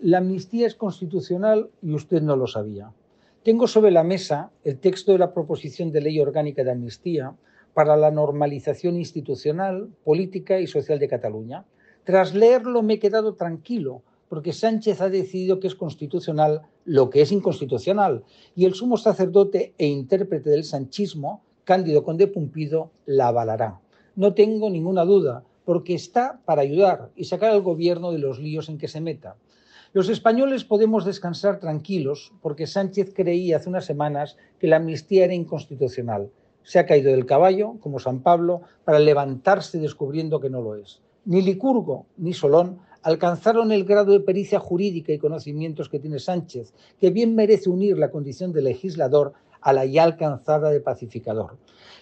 La amnistía es constitucional y usted no lo sabía. Tengo sobre la mesa el texto de la proposición de ley orgánica de amnistía para la normalización institucional, política y social de Cataluña. Tras leerlo me he quedado tranquilo porque Sánchez ha decidido que es constitucional lo que es inconstitucional y el sumo sacerdote e intérprete del sanchismo, Cándido Conde Pumpido, la avalará. No tengo ninguna duda porque está para ayudar y sacar al gobierno de los líos en que se meta. Los españoles podemos descansar tranquilos porque Sánchez creía hace unas semanas que la amnistía era inconstitucional. Se ha caído del caballo, como San Pablo, para levantarse descubriendo que no lo es. Ni Licurgo ni Solón alcanzaron el grado de pericia jurídica y conocimientos que tiene Sánchez, que bien merece unir la condición de legislador a la ya alcanzada de pacificador.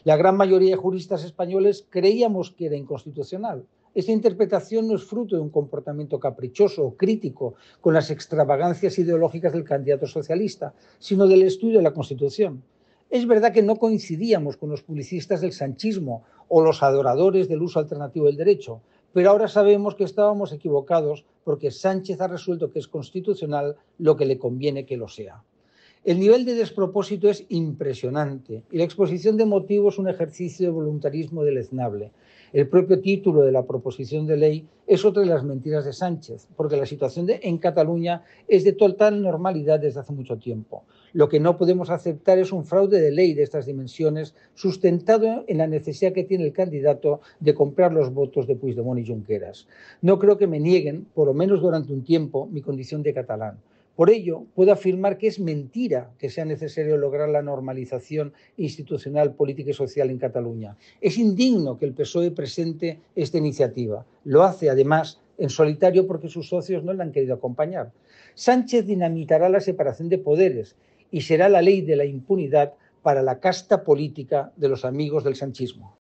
La gran mayoría de juristas españoles creíamos que era inconstitucional. Esta interpretación no es fruto de un comportamiento caprichoso o crítico con las extravagancias ideológicas del candidato socialista, sino del estudio de la Constitución. Es verdad que no coincidíamos con los publicistas del sanchismo o los adoradores del uso alternativo del derecho, pero ahora sabemos que estábamos equivocados porque Sánchez ha resuelto que es constitucional lo que le conviene que lo sea. El nivel de despropósito es impresionante y la exposición de motivos es un ejercicio de voluntarismo deleznable. El propio título de la proposición de ley es otra de las mentiras de Sánchez, porque la situación en Cataluña es de total normalidad desde hace mucho tiempo. Lo que no podemos aceptar es un fraude de ley de estas dimensiones, sustentado en la necesidad que tiene el candidato de comprar los votos de Puigdemont y Junqueras. No creo que me nieguen, por lo menos durante un tiempo, mi condición de catalán. Por ello, puedo afirmar que es mentira que sea necesario lograr la normalización institucional, política y social en Cataluña. Es indigno que el PSOE presente esta iniciativa. Lo hace, además, en solitario porque sus socios no le han querido acompañar. Sánchez dinamitará la separación de poderes y será la ley de la impunidad para la casta política de los amigos del sanchismo.